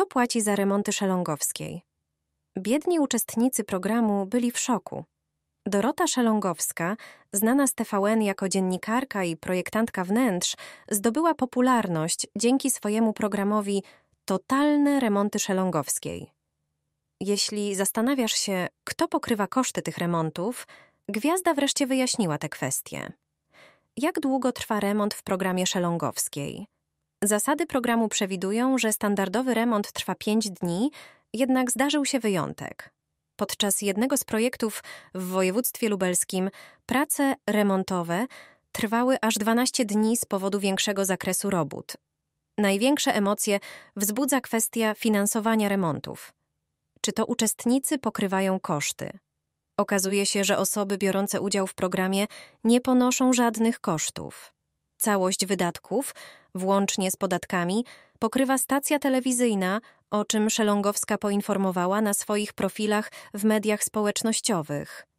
Kto płaci za remonty Szelongowskiej? Biedni uczestnicy programu byli w szoku. Dorota Szelongowska, znana z TVN jako dziennikarka i projektantka wnętrz, zdobyła popularność dzięki swojemu programowi Totalne remonty Szelongowskiej. Jeśli zastanawiasz się, kto pokrywa koszty tych remontów, gwiazda wreszcie wyjaśniła tę kwestię. Jak długo trwa remont w programie Szelongowskiej? Zasady programu przewidują, że standardowy remont trwa 5 dni, jednak zdarzył się wyjątek. Podczas jednego z projektów w województwie lubelskim prace remontowe trwały aż 12 dni z powodu większego zakresu robót. Największe emocje wzbudza kwestia finansowania remontów. Czy to uczestnicy pokrywają koszty? Okazuje się, że osoby biorące udział w programie nie ponoszą żadnych kosztów. Całość wydatków, włącznie z podatkami, pokrywa stacja telewizyjna, o czym Szelongowska poinformowała na swoich profilach w mediach społecznościowych.